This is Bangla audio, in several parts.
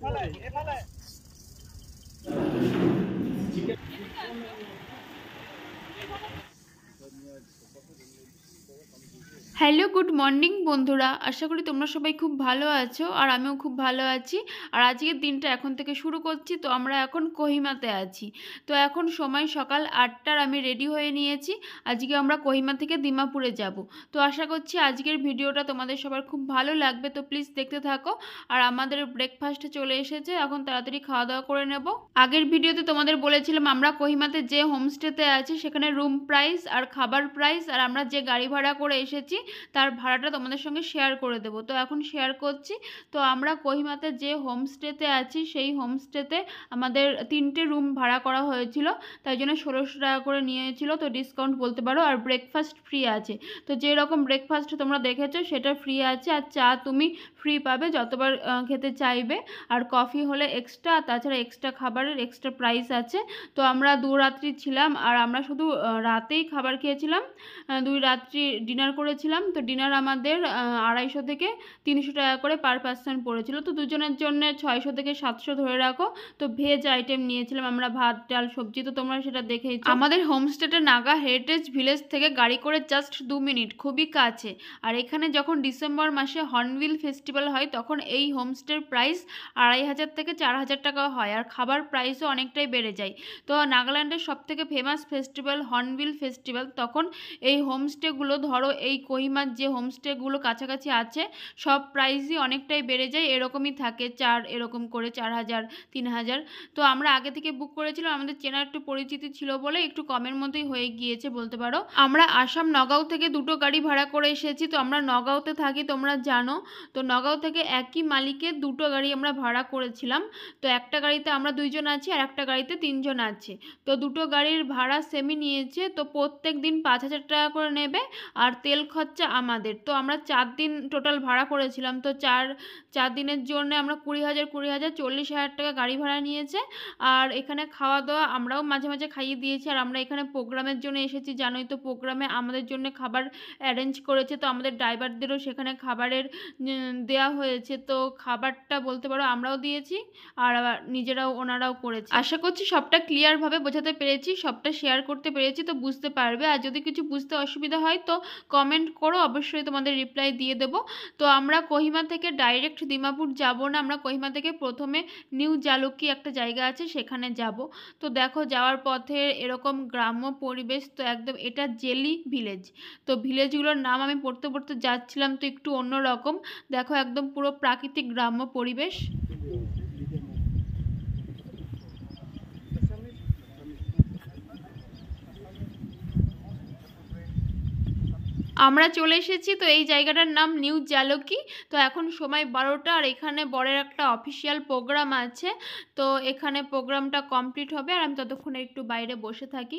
他来，他来。হ্যালো গুড মর্নিং বন্ধুরা আশা করি তোমরা সবাই খুব ভালো আছো আর আমিও খুব ভালো আছি আর আজকের দিনটা এখন থেকে শুরু করছি তো আমরা এখন কহিমাতে আছি তো এখন সময় সকাল আটটার আমি রেডি হয়ে নিয়েছি আজকে আমরা কহিমা থেকে দিমাপুরে যাব তো আশা করছি আজকের ভিডিওটা তোমাদের সবার খুব ভালো লাগবে তো প্লিজ দেখতে থাকো আর আমাদের ব্রেকফাস্টে চলে এসেছে এখন তাড়াতাড়ি খাওয়া দাওয়া করে নেব আগের ভিডিওতে তোমাদের বলেছিলাম আমরা কহিমাতে যে হোমস্টেতে আছি সেখানে রুম প্রাইস আর খাবার প্রাইস আর আমরা যে গাড়ি ভাড়া ভাড়া করে এসেছি তার ভাড়াটা তোমাদের সঙ্গে শেয়ার করে দেবো তো এখন শেয়ার করছি তো আমরা কহিমাতে যে হোমস্টেতে আছি সেই হোমস্টেতে আমাদের তিনটে রুম ভাড়া করা হয়েছিল তাই জন্য ষোলোশো টাকা করে নিয়েছিল তো ডিসকাউন্ট বলতে পারো আর ব্রেকফাস্ট ফ্রি আছে তো যে রকম ব্রেকফাস্ট তোমরা দেখেছো সেটা ফ্রি আছে আর চা তুমি ফ্রি পাবে যতবার খেতে চাইবে আর কফি হলে এক্সট্রা তাছাড়া এক্সট্রা খাবারের এক্সট্রা প্রাইস আছে তো আমরা দু রাত্রি ছিলাম আর আমরা শুধু রাতেই খাবার খেয়েছিলাম দুই রাত্রি ডিনার করেছিলাম তো ডিনার আমাদের আড়াইশো থেকে তিনশো টাকা করে পার পার্সন পড়েছিল তো দুজনের জন্য ছয়শো থেকে সাতশো ধরে রাখো তো ভেজ আইটেম নিয়েছিলাম আমরা ভাত ডাল সবজি তো তোমরা সেটা দেখেই আমাদের হোমস্টেটা নাগা হেরিটেজ ভিলেজ থেকে গাড়ি করে জাস্ট দু মিনিট খুবই কাছে আর এখানে যখন ডিসেম্বর মাসে হর্নবিল ফেস্টিভ্যাল হয় তখন এই হোমস্টের প্রাইস আড়াই হাজার থেকে চার হাজার টাকা হয় আর খাবার প্রাইসও অনেকটাই বেড়ে যায় তো নাগাল্যান্ডের সবথেকে ফেমাস ফেস্টিভ্যাল হর্নবিল ফেস্টিভ্যাল তখন এই হোমস্টেগুলো ধরো এই কহিমার যে হোমস্টেগুলো কাছাকাছি আছে সব প্রাইসই অনেকটাই বেড়ে যায় এরকমই থাকে চার এরকম করে চার হাজার তিন হাজার তো আমরা আগে থেকে বুক করেছিলাম আমাদের চেনা একটু পরিচিতি ছিল বলে একটু কমের মধ্যেই হয়ে গিয়েছে বলতে পারো আমরা আসাম নগাঁও থেকে দুটো গাড়ি ভাড়া করে এসেছি তো আমরা নগাঁওতে থাকি তোমরা জানো তো নগাঁও থেকে একই মালিকের দুটো গাড়ি আমরা ভাড়া করেছিলাম তো একটা গাড়িতে আমরা দুইজন আছি আর একটা গাড়িতে তিনজন আছে তো দুটো গাড়ির ভাড়া সেমি নিয়েছে তো প্রত্যেক দিন পাঁচ হাজার টাকা করে নেবে আর তেল খরচা আমাদের তো আমরা চার দিন টোটাল ভাড়া করেছিলাম তো চার চার দিনের জন্য আমরা কুড়ি হাজার কুড়ি হাজার চল্লিশ হাজার টাকা গাড়ি ভাড়া নিয়েছে আর এখানে খাওয়া দাওয়া আমরাও মাঝে মাঝে খাইয়ে দিয়েছি আর আমরা এখানে প্রোগ্রামের জন্য এসেছি জানোই তো প্রোগ্রামে আমাদের জন্য খাবার অ্যারেঞ্জ করেছে তো আমাদের ড্রাইভারদেরও সেখানে খাবারের দেয়া হয়েছে তো খাবারটা বলতে পারো আমরাও দিয়েছি আর নিজেরাও ওনারাও করেছে আশা করছি সবটা ক্লিয়ারভাবে বোঝাতে পেরেছি সবটা শেয়ার করতে পেরেছি তো বুঝতে পারবে আর যদি কিছু বুঝতে অসুবিধা হয় তো কমেন্ট করো অবশ্যই তোমাদের রিপ্লাই দিয়ে দেব তো আমরা কোহিমা থেকে ডাইরেক্ট দিমাপুর যাব না আমরা কোহিমা থেকে প্রথমে নিউ জালুকি একটা জায়গা আছে সেখানে যাব তো দেখো যাওয়ার পথে এরকম গ্রাম্য পরিবেশ তো একদম এটা জেলি ভিলেজ তো ভিলেজগুলোর নাম আমি পড়তে পড়তে যাচ্ছিলাম তো একটু অন্য রকম দেখো একদম পুরো প্রাকৃতিক গ্রাম্য পরিবেশ আমরা চলে এসেছি তো এই জায়গাটার নাম নিউ জালকি তো এখন সময় বারোটা আর এখানে বরের একটা অফিসিয়াল প্রোগ্রাম আছে তো এখানে প্রোগ্রামটা কমপ্লিট হবে আর আমি ততক্ষণে একটু বাইরে বসে থাকি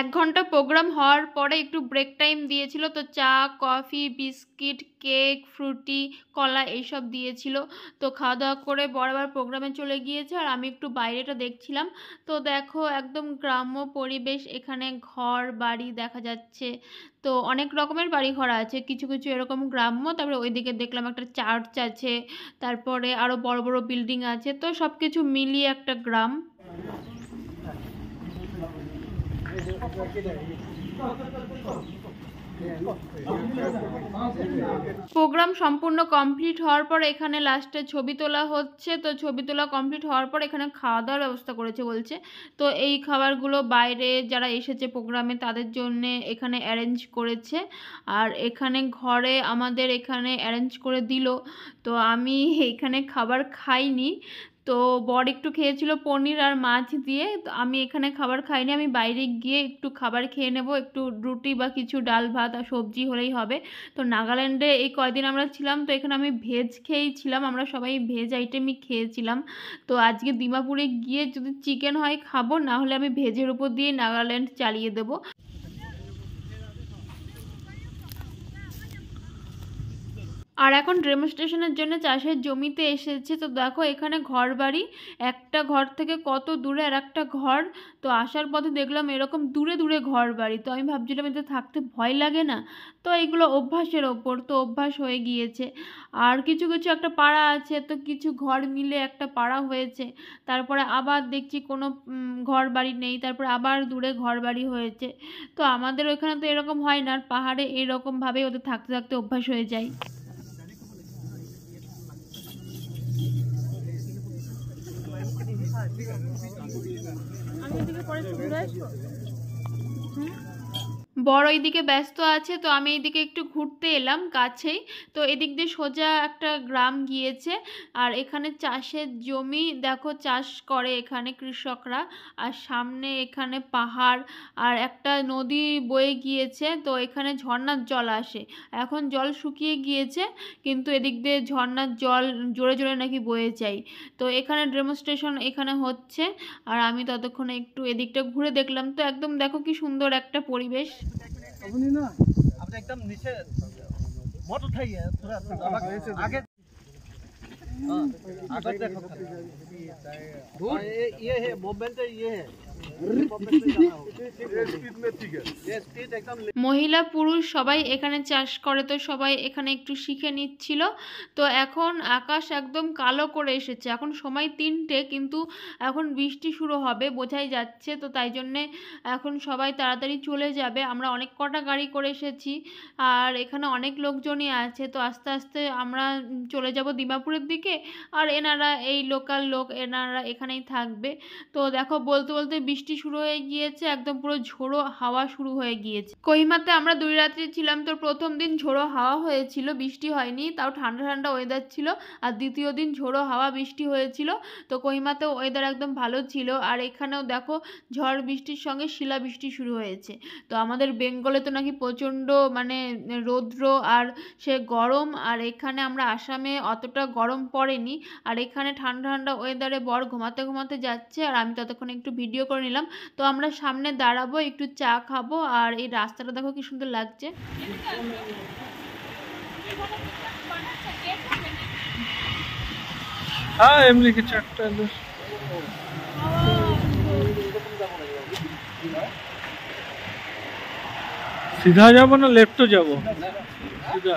এক ঘন্টা প্রোগ্রাম হওয়ার পরে একটু ব্রেক টাইম দিয়েছিল তো চা কফি বিস্কিট কেক ফ্রুটি কলা এইসব দিয়েছিল তো খাওয়া দাওয়া করে বরাবর প্রোগ্রামে চলে গিয়েছে আর আমি একটু বাইরেটা দেখছিলাম তো দেখো একদম গ্রাম্য পরিবেশ এখানে ঘর বাড়ি দেখা যাচ্ছে তো অনেক রকমের বাড়ি ঘর আছে কিছু কিছু এরকম গ্রাম্য তারপরে ওইদিকে দেখলাম একটা চার্চ আছে তারপরে আরও বড় বড় বিল্ডিং আছে তো সব কিছু মিলিয়ে একটা গ্রাম প্রোগ্রাম সম্পূর্ণ কমপ্লিট হওয়ার পর এখানে লাস্টে ছবি তোলা হচ্ছে তো ছবি তোলা কমপ্লিট হওয়ার পর এখানে খাওয়া দাওয়ার ব্যবস্থা করেছে বলছে তো এই খাবারগুলো বাইরে যারা এসেছে প্রোগ্রামে তাদের জন্যে এখানে অ্যারেঞ্জ করেছে আর এখানে ঘরে আমাদের এখানে অ্যারেঞ্জ করে দিল তো আমি এখানে খাবার খাইনি তো বর একটু খেয়েছিল পনির আর মাছ দিয়ে তো আমি এখানে খাবার খাইনি আমি বাইরে গিয়ে একটু খাবার খেয়ে নেব একটু রুটি বা কিছু ডাল ভাত আর সবজি হলেই হবে তো নাগাল্যান্ডে এই কয়দিন আমরা ছিলাম তো এখানে আমি ভেজ খেয়েছিলাম আমরা সবাই ভেজ আইটেমই খেয়েছিলাম তো আজকে দিমাপুরে গিয়ে যদি চিকেন হয় খাবো না হলে আমি ভেজের উপর দিয়ে নাগাল্যান্ড চালিয়ে দেবো আর এখন ডেমনস্ট্রেশনের জন্য চাষের জমিতে এসেছে তো দেখো এখানে ঘর বাড়ি একটা ঘর থেকে কত দূরে আর একটা ঘর তো আসার পথে দেখলাম এরকম দূরে দূরে ঘর বাড়ি তো আমি ভাবছিলাম এতে থাকতে ভয় লাগে না তো এইগুলো অভ্যাসের ওপর তো অভ্যাস হয়ে গিয়েছে আর কিছু কিছু একটা পাড়া আছে তো কিছু ঘর মিলে একটা পাড়া হয়েছে তারপরে আবার দেখছি কোনো ঘর বাড়ি নেই তারপরে আবার দূরে ঘর বাড়ি হয়েছে তো আমাদের ওইখানে তো এরকম হয় না আর পাহাড়ে এরকমভাবেই ওদের থাকতে থাকতে অভ্যাস হয়ে যায় আমি এদিকে পরে ঘুরে আসবো হুম বড় এইদিকে ব্যস্ত আছে তো আমি এইদিকে একটু ঘুরতে এলাম কাছেই তো এদিক দিয়ে সোজা একটা গ্রাম গিয়েছে আর এখানে চাষের জমি দেখো চাষ করে এখানে কৃষকরা আর সামনে এখানে পাহাড় আর একটা নদী বয়ে গিয়েছে তো এখানে ঝর্নার জল আসে এখন জল শুকিয়ে গিয়েছে কিন্তু এদিক দিয়ে ঝর্নার জল জোরে জোরে নাকি বয়ে যায় তো এখানে ডেমনস্ট্রেশন এখানে হচ্ছে আর আমি ততক্ষণে একটু এদিকটা ঘুরে দেখলাম তো একদম দেখো কি সুন্দর একটা পরিবেশ समझी एकदम नीचे मोट उठाई आगे आगे ये ये है मूवमेंट ये है মহিলা পুরুষ সবাই এখানে চাষ করে তো সবাই এখানে একটু শিখে নিচ্ছিল তো এখন আকাশ একদম কালো করে এসেছে এখন সময় তিনটে কিন্তু এখন বৃষ্টি শুরু হবে বোঝাই যাচ্ছে তো তাই জন্যে এখন সবাই তাড়াতাড়ি চলে যাবে আমরা অনেক কটা গাড়ি করে এসেছি আর এখানে অনেক লোকজনই আছে তো আস্তে আস্তে আমরা চলে যাব দিমাপুরের দিকে আর এনারা এই লোকাল লোক এনারা এখানেই থাকবে তো দেখো বলতে বলতে বৃষ্টি শুরু হয়ে গিয়েছে একদম পুরো ঝোড়ো হাওয়া শুরু হয়ে গিয়েছে কহিমাতে আমরা দুই রাত্রি ছিলাম তো প্রথম দিন ঝোড়ো হাওয়া হয়েছিল বৃষ্টি হয়নি তাও ঠান্ডা ঠান্ডা ওয়েদার ছিল আর দ্বিতীয় দিন ঝোড়ো হাওয়া বৃষ্টি হয়েছিল তো কহিমাতেও ওয়েদার একদম ভালো ছিল আর এখানেও দেখো ঝড় বৃষ্টির সঙ্গে শিলা বৃষ্টি শুরু হয়েছে তো আমাদের বেঙ্গলে তো নাকি প্রচণ্ড মানে রৌদ্র আর সে গরম আর এখানে আমরা আসামে অতটা গরম পড়েনি আর এখানে ঠান্ডা ঠান্ডা ওয়েদারে বর ঘুমাতে ঘুমাতে যাচ্ছে আর আমি ততক্ষণ একটু ভিডিও করে নিলাম তো আমরা সামনে দাঁড়াবো একটু চা খাবো আর এই রাস্তাটা দেখো কি সুন্দর লাগছে হ্যাঁ, সিধা যাবো না একটা যাবো সিধা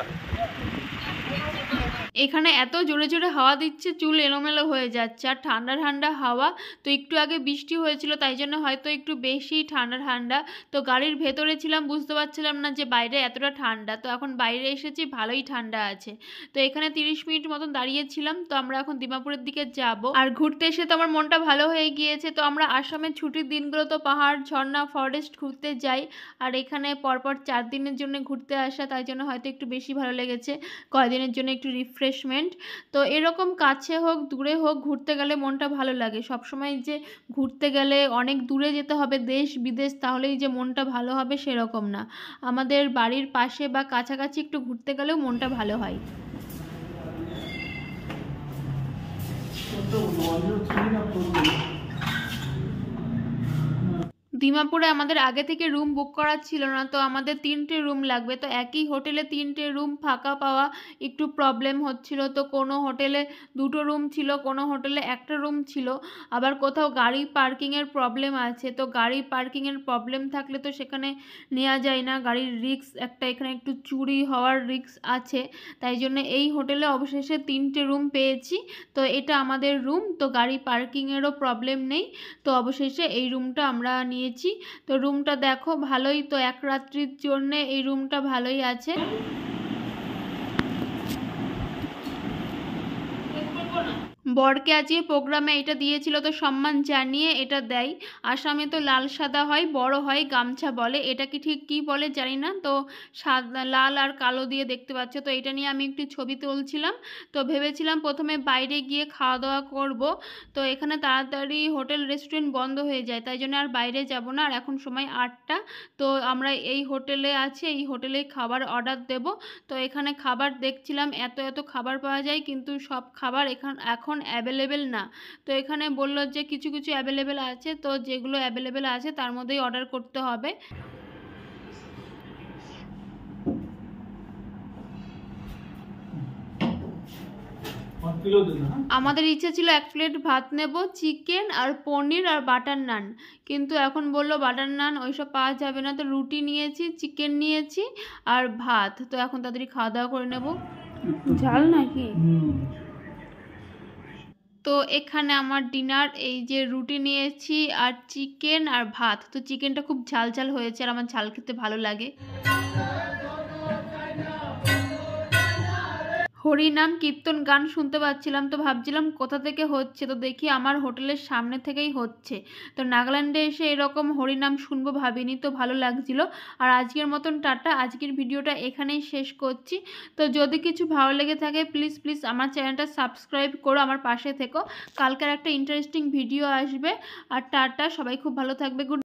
এখানে এত জোরে জোরে হাওয়া দিচ্ছে চুল এলোমেলো হয়ে যাচ্ছে আর ঠান্ডা ঠান্ডা হাওয়া তো একটু আগে বৃষ্টি হয়েছিল তাই জন্য হয়তো একটু বেশি ঠান্ডা ঠান্ডা তো গাড়ির ভেতরে ছিলাম বুঝতে পারছিলাম না যে বাইরে এতটা ঠান্ডা তো এখন বাইরে এসেছি ভালোই ঠান্ডা আছে তো এখানে তিরিশ মিনিট মতন দাঁড়িয়েছিলাম তো আমরা এখন দিমাপুরের দিকে যাব আর ঘুরতে এসে তো আমার মনটা ভালো হয়ে গিয়েছে তো আমরা আসামের ছুটির দিনগুলো তো পাহাড় ঝর্ণা ফরেস্ট ঘুরতে যাই আর এখানে পরপর চার দিনের জন্য ঘুরতে আসা তাই জন্য হয়তো একটু বেশি ভালো লেগেছে কয়দিনের জন্য একটু রিফ্রেশ রিফ্রেশমেন্ট তো এরকম কাছে হোক দূরে হোক ঘুরতে গেলে মনটা ভালো লাগে সবসময় যে ঘুরতে গেলে অনেক দূরে যেতে হবে দেশ বিদেশ তাহলেই যে মনটা ভালো হবে সেরকম না আমাদের বাড়ির পাশে বা কাছাকাছি একটু ঘুরতে গেলেও মনটা ভালো হয় দিমাপুরে আমাদের আগে থেকে রুম বুক করা ছিল না তো আমাদের তিনটে রুম লাগবে তো একই হোটেলে তিনটে রুম ফাঁকা পাওয়া একটু প্রবলেম হচ্ছিল তো কোনো হোটেলে দুটো রুম ছিল কোনো হোটেলে একটা রুম ছিল আবার কোথাও গাড়ি পার্কিংয়ের প্রবলেম আছে তো গাড়ি পার্কিংয়ের প্রবলেম থাকলে তো সেখানে নেওয়া যায় না গাড়ির রিক্স একটা এখানে একটু চুরি হওয়ার রিক্স আছে তাই জন্য এই হোটেলে অবশেষে তিনটে রুম পেয়েছি তো এটা আমাদের রুম তো গাড়ি পার্কিংয়েরও প্রবলেম নেই তো অবশেষে এই রুমটা আমরা নিয়ে নিয়েছি তো রুমটা দেখো ভালোই তো এক রাত্রির জন্যে এই রুমটা ভালোই আছে বরকে আজকে প্রোগ্রামে এটা দিয়েছিল তো সম্মান জানিয়ে এটা দেয় আসামে তো লাল সাদা হয় বড় হয় গামছা বলে এটা কি ঠিক কি বলে জানি না তো সাদা লাল আর কালো দিয়ে দেখতে পাচ্ছ তো এটা নিয়ে আমি একটি ছবি তুলছিলাম তো ভেবেছিলাম প্রথমে বাইরে গিয়ে খাওয়া দাওয়া করব তো এখানে তাড়াতাড়ি হোটেল রেস্টুরেন্ট বন্ধ হয়ে যায় তাই জন্য আর বাইরে যাব না আর এখন সময় আটটা তো আমরা এই হোটেলে আছি এই হোটেলে খাবার অর্ডার দেব তো এখানে খাবার দেখছিলাম এত এত খাবার পাওয়া যায় কিন্তু সব খাবার এখান এখন অ্যাভেলেবেল না তো এখানে বললো যে কিছু কিছু অ্যাভেলেবেল আছে তো যেগুলো অ্যাভেলেবেল আছে তার মধ্যেই অর্ডার করতে হবে আমাদের ইচ্ছে ছিল এক প্লেট ভাত নেব চিকেন আর পনির আর বাটার নান কিন্তু এখন বলল বাটার নান ওইসব পাওয়া যাবে না তো রুটি নিয়েছি চিকেন নিয়েছি আর ভাত তো এখন তাড়াতাড়ি খাওয়া দাওয়া করে নেব ঝাল নাকি তো এখানে আমার ডিনার এই যে রুটি নিয়েছি আর চিকেন আর ভাত তো চিকেনটা খুব ঝাল ঝাল হয়েছে আর আমার ঝাল খেতে ভালো লাগে হরিনাম কীর্তন গান শুনতে পাচ্ছিলাম তো ভাবছিলাম কোথা থেকে হচ্ছে তো দেখি আমার হোটেলের সামনে থেকেই হচ্ছে তো নাগাল্যান্ডে এসে এরকম হরিনাম শুনবো ভাবিনি তো ভালো লাগছিল আর আজকের মতন টাটা আজকের ভিডিওটা এখানেই শেষ করছি তো যদি কিছু ভালো লেগে থাকে প্লিজ প্লিজ আমার চ্যানেলটা সাবস্ক্রাইব করো আমার পাশে থেকো কালকের একটা ইন্টারেস্টিং ভিডিও আসবে আর টাটা সবাই খুব ভালো থাকবে গুড